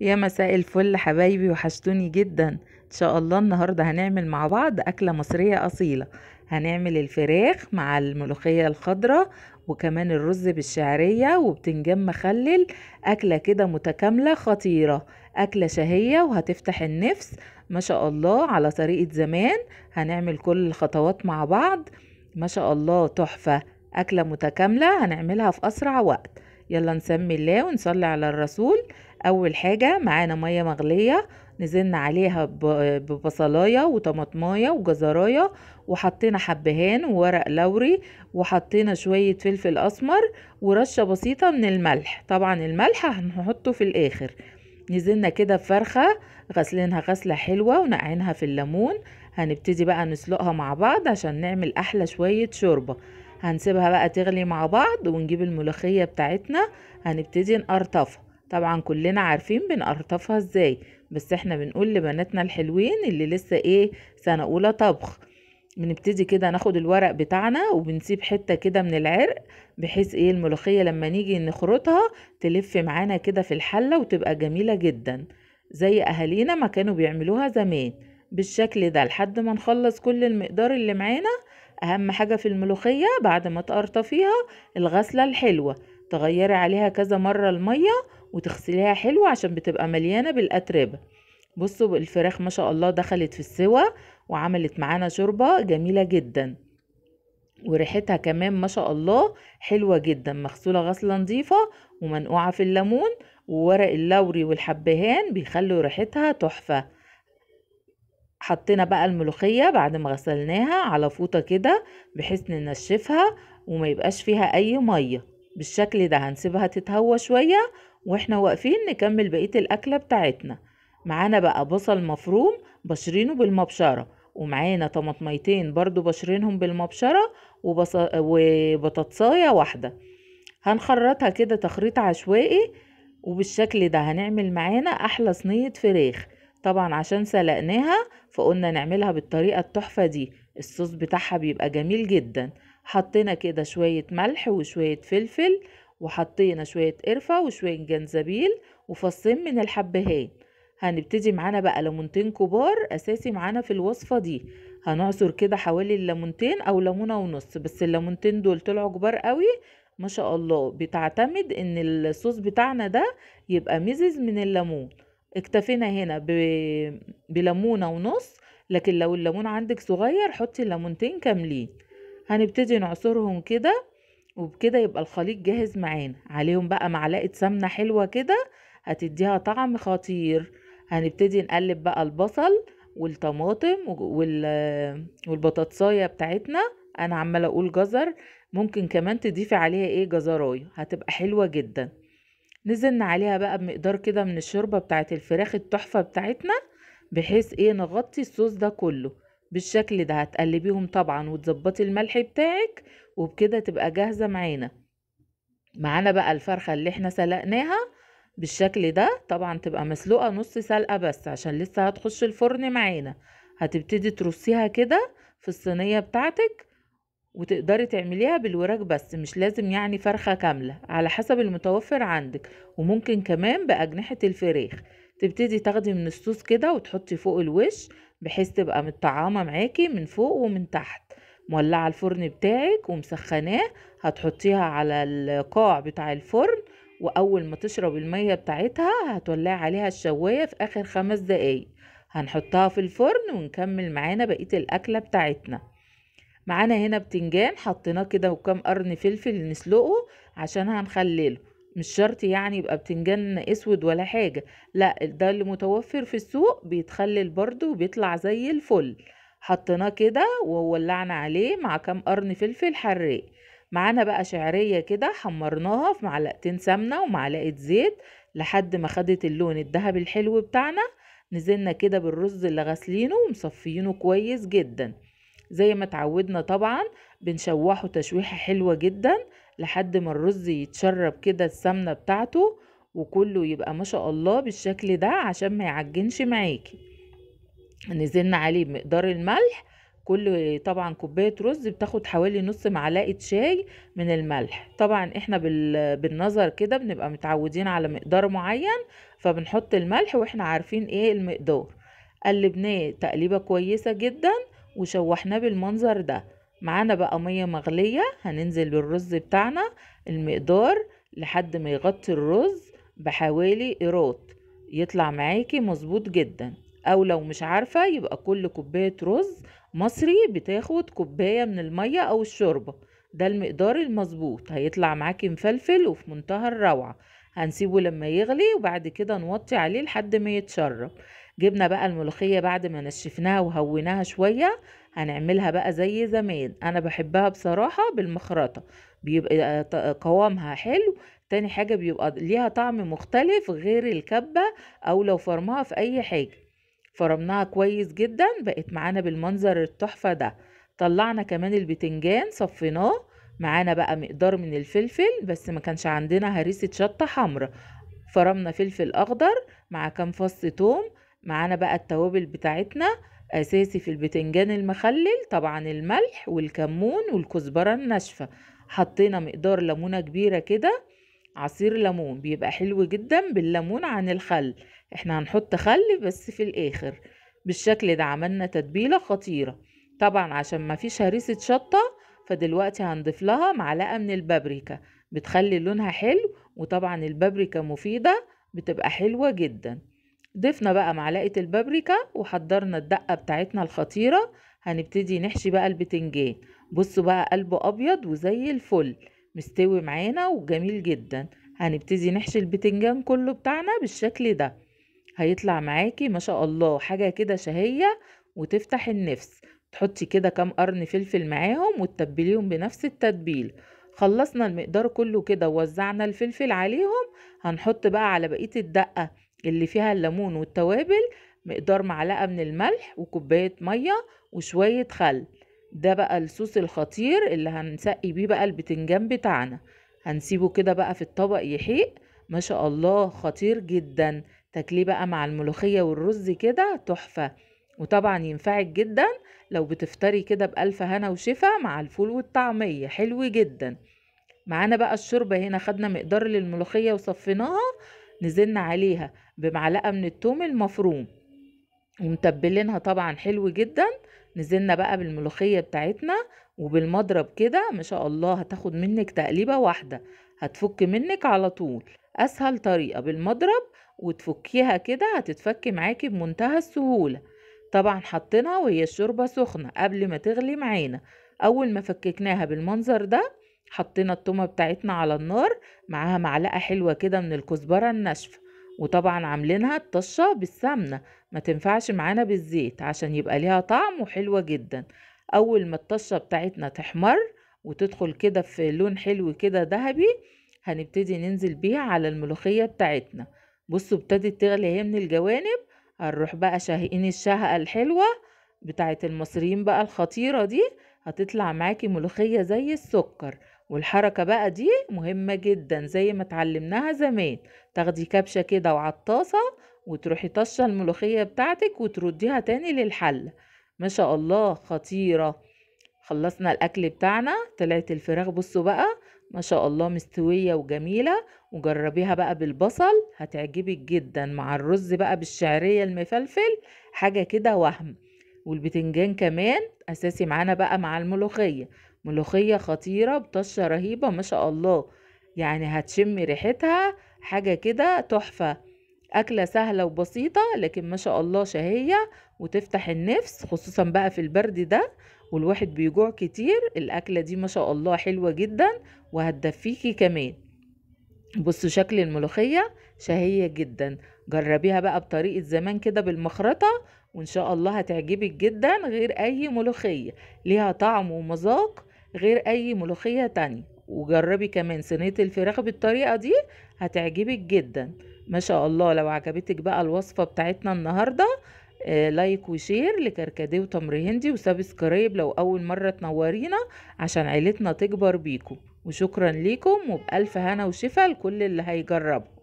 يا مساء الفل حبايبي وحشتوني جدا ان شاء الله النهارده هنعمل مع بعض اكله مصريه اصيله هنعمل الفراخ مع الملوخيه الخضراء وكمان الرز بالشعريه وبتنجان مخلل اكله كده متكامله خطيره اكله شهيه وهتفتح النفس ما شاء الله على طريقه زمان هنعمل كل الخطوات مع بعض ما شاء الله تحفه اكله متكامله هنعملها في اسرع وقت يلا نسمي الله ونصلي على الرسول اول حاجه معانا ميه مغليه نزلنا عليها ببصلايه وطماطمايه وجزرايه وحطينا حبهان وورق لوري وحطينا شويه فلفل اسمر ورشه بسيطه من الملح طبعا الملح هنحطه في الاخر نزلنا كده بفرخه غسلينها غسله حلوه ونقعينها في الليمون هنبتدي بقى نسلقها مع بعض عشان نعمل احلى شويه شوربه هنسيبها بقى تغلي مع بعض ونجيب الملوخيه بتاعتنا هنبتدي نقرطفها طبعا كلنا عارفين بنقرطفها ازاي بس احنا بنقول لبناتنا الحلوين اللي لسه ايه سنة اولى طبخ بنبتدي كده ناخد الورق بتاعنا وبنسيب حتة كده من العرق بحيث ايه الملوخية لما نيجي نخرطها تلف معانا كده في الحلة وتبقى جميلة جدا زي اهالينا ما كانوا بيعملوها زمان بالشكل ده لحد ما نخلص كل المقدار اللي معانا اهم حاجة في الملوخية بعد ما تقرطفيها الغسلة الحلوة تغيري عليها كذا مرة المية وتغسليها حلو عشان بتبقى مليانة بالأتربة بصوا الفراخ ما شاء الله دخلت في السوا وعملت معانا شوربة جميلة جدا وريحتها كمان ما شاء الله حلوة جدا مغسولة غسلة نظيفة ومنقوعة في الليمون وورق اللوري والحبهان بيخلوا ريحتها تحفة حطينا بقى الملوخية بعد ما غسلناها على فوطة كده بحيث ننشفها وما يبقاش فيها أي مية بالشكل ده هنسيبها تتهوى شوية واحنا واقفين نكمل بقية الأكلة بتاعتنا معانا بقى بصل مفروم بشرينه بالمبشرة ومعانا طماطميتين برضو بشرينهم بالمبشرة وبص... وبطاطساية واحدة هنخرطها كده تخريط عشوائي وبالشكل ده هنعمل معانا أحلى صينية فراخ طبعا عشان سلقناها فقلنا نعملها بالطريقة التحفة دي الصوص بتاعها بيبقى جميل جدا حطينا كده شوية ملح وشوية فلفل وحطينا شوية قرفة وشوية جنزبيل وفصين من الحبهان هنبتدي معانا بقى ليمونتين كبار اساسي معانا في الوصفه دي هنعصر كده حوالي الليمونتين او ليمونه ونص بس الليمونتين دول طلعوا كبار قوي ما شاء الله بتعتمد ان الصوص بتاعنا ده يبقى مزز من الليمون اكتفينا هنا ب... بليمونه ونص لكن لو الليمون عندك صغير حطي الليمونتين كاملين هنبتدي نعصرهم كده وبكده يبقى الخليط جاهز معانا عليهم بقى معلقة سمنة حلوة كده هتديها طعم خطير هنبتدي نقلب بقى البصل والطماطم والبطاطساية بتاعتنا انا عمالة اقول جزر ممكن كمان تضيفي عليها ايه جزراية هتبقى حلوة جدا نزلنا عليها بقى بمقدار كده من الشوربة بتاعت الفراخ التحفة بتاعتنا بحيث ايه نغطي الصوص ده كله بالشكل ده هتقلبيهم طبعا وتظبطي الملح بتاعك وبكده تبقى جاهزة معانا معانا بقى الفرخة اللي احنا سلقناها بالشكل ده طبعا تبقى مسلوقة نص سلقة بس عشان لسه هتخش الفرن معانا هتبتدي ترصيها كده في الصينية بتاعتك وتقدري تعمليها بالوراك بس مش لازم يعني فرخة كاملة على حسب المتوفر عندك وممكن كمان بأجنحة الفريخ تبتدي تاخدي من الصوص كده وتحطي فوق الوش بحيث تبقى متطعمة معاكي من فوق ومن تحت مولعة الفرن بتاعك ومسخناه هتحطيها على القاع بتاع الفرن وأول ما تشرب المية بتاعتها هتولعي عليها الشواية في آخر خمس دقايق هنحطها في الفرن ونكمل معانا بقية الأكلة بتاعتنا معانا هنا بتنجان حطيناه كده وكم قرن فلفل نسلقه عشان هنخلله مش شرط يعني يبقى بتنجان اسود ولا حاجة لا ده اللي متوفر في السوق بيتخلل برضو وبيطلع زي الفل حطيناه كده وولعنا عليه مع كام قرن فلفل حراق معانا بقى شعرية كده حمرناها في معلقتين سمنة ومعلقة زيت لحد ما خدت اللون الذهبي الحلو بتاعنا نزلنا كده بالرز اللي غسلينه ومصفيينه كويس جدا زي ما اتعودنا طبعا بنشوحه تشويحة حلوة جدا لحد ما الرز يتشرب كده السمنة بتاعته وكله يبقى ما شاء الله بالشكل ده عشان ما يعجنش معاكي نزلنا عليه بمقدار الملح كل طبعا كوبايه رز بتاخد حوالي نص معلقه شاي من الملح طبعا احنا بالنظر كده بنبقى متعودين على مقدار معين فبنحط الملح واحنا عارفين ايه المقدار قلبناه تقليبه كويسه جدا وشوحناه بالمنظر ده معانا بقى مية مغلية هننزل بالرز بتاعنا المقدار لحد ما يغطي الرز بحوالي قراط يطلع معاكي مظبوط جدا او لو مش عارفة يبقى كل كوباية رز مصري بتاخد كوباية من المية او الشوربة ده المقدار المظبوط هيطلع معاكي مفلفل وفي منتهى الروعة هنسيبه لما يغلي وبعد كده نوطي عليه لحد ما يتشرب جبنا بقى الملوخية بعد ما نشفناها وهوناها شوية هنعملها بقى زي زمان انا بحبها بصراحة بالمخرطة بيبقى قوامها حلو تاني حاجة بيبقى ليها طعم مختلف غير الكبة او لو فرمها في اي حاجة فرمناها كويس جدا بقت معانا بالمنظر التحفة ده طلعنا كمان البتنجان صفيناه معانا بقى مقدار من الفلفل بس ما كانش عندنا هريسة شطة حمرا فرمنا فلفل أخضر مع كام فص توم معانا بقى التوابل بتاعتنا اساسي في البتنجان المخلل طبعا الملح والكمون والكزبره الناشفه حطينا مقدار ليمونه كبيره كده عصير ليمون بيبقى حلو جدا بالليمون عن الخل احنا هنحط خل بس في الاخر بالشكل ده عملنا تتبيله خطيره طبعا عشان ما فيش هريسه شطه فدلوقتي هنضيف لها معلقه من البابريكا بتخلي لونها حلو وطبعا البابريكا مفيده بتبقى حلوه جدا ضفنا بقى معلقة البابريكا وحضرنا الدقة بتاعتنا الخطيرة هنبتدي نحشي بقى البتنجان بصوا بقى قلبه أبيض وزي الفل مستوي معانا وجميل جدا هنبتدي نحشي البتنجان كله بتاعنا بالشكل ده هيطلع معاكي ما شاء الله حاجة كده شهية وتفتح النفس تحطي كده كام قرن فلفل معاهم وتتبليهم بنفس التتبيل خلصنا المقدار كله كده ووزعنا الفلفل عليهم هنحط بقى على بقية الدقة اللي فيها الليمون والتوابل مقدار معلقة من الملح وكوباية مية وشوية خل ده بقى الصوص الخطير اللي هنسقي بيه بقى البتنجان بتاعنا هنسيبه كده بقى في الطبق يحيق ما شاء الله خطير جدا تاكليه بقى مع الملوخية والرز كده تحفة وطبعا ينفعك جدا لو بتفطري كده بألف هنا وشفا مع الفول والطعمية حلو جدا معانا بقى الشوربة هنا خدنا مقدار للملوخية وصفيناها نزلنا عليها بمعلقة من التوم المفروم ومتبلينها طبعا حلو جدا نزلنا بقى بالملوخية بتاعتنا وبالمضرب كده ما شاء الله هتاخد منك تقليبة واحدة هتفك منك على طول أسهل طريقة بالمضرب وتفكيها كده هتتفك معاكي بمنتهى السهولة طبعا حطيناها وهي الشوربة سخنة قبل ما تغلي معانا أول ما فككناها بالمنظر ده حطينا التومه بتاعتنا على النار معاها معلقه حلوه كده من الكزبره الناشفه وطبعا عاملينها الطشه بالسمنه ما تنفعش معانا بالزيت عشان يبقى ليها طعم وحلوه جدا اول ما الطشه بتاعتنا تحمر وتدخل كده في لون حلو كده ذهبي هنبتدي ننزل بيها على الملوخيه بتاعتنا بصوا ابتدت تغلي اهي من الجوانب هنروح بقى شاهقين الشهقه الحلوه بتاعت المصريين بقى الخطيره دي هتطلع معاكي ملوخيه زي السكر والحركة بقى دي مهمة جدا زي ما اتعلمناها زمان تاخدي كبشة كده وعطاسة وتروحي طشة الملوخية بتاعتك وترديها تاني للحل ما شاء الله خطيرة خلصنا الأكل بتاعنا طلعت الفراخ بصوا بقى ما شاء الله مستوية وجميلة وجربيها بقى بالبصل هتعجبك جدا مع الرز بقى بالشعرية المفلفل حاجة كده وهم والبتنجان كمان أساسي معانا بقى مع الملوخية ملوخية خطيرة بطشة رهيبة ما شاء الله يعني هتشمي ريحتها حاجة كده تحفة أكلة سهلة وبسيطة لكن ما شاء الله شهية وتفتح النفس خصوصا بقى في البرد ده والواحد بيجوع كتير الأكلة دي ما شاء الله حلوة جدا وهتدفيكي كمان بصوا شكل الملوخية شهية جدا جربيها بقى بطريقة زمان كده بالمخرطة وإن شاء الله هتعجبك جدا غير أي ملوخية ليها طعم ومذاق غير أي ملوخية تانية وجربي كمان صينية الفراخ بالطريقة دي هتعجبك جدا ما شاء الله لو عجبتك بقى الوصفة بتاعتنا النهاردة آه لايك وشير لكركديه وتمر هندي وسبسكرايب لو أول مرة تنورينا عشان عيلتنا تكبر بيكم وشكرا ليكم وبألف هنا وشفا لكل اللي هيجربوا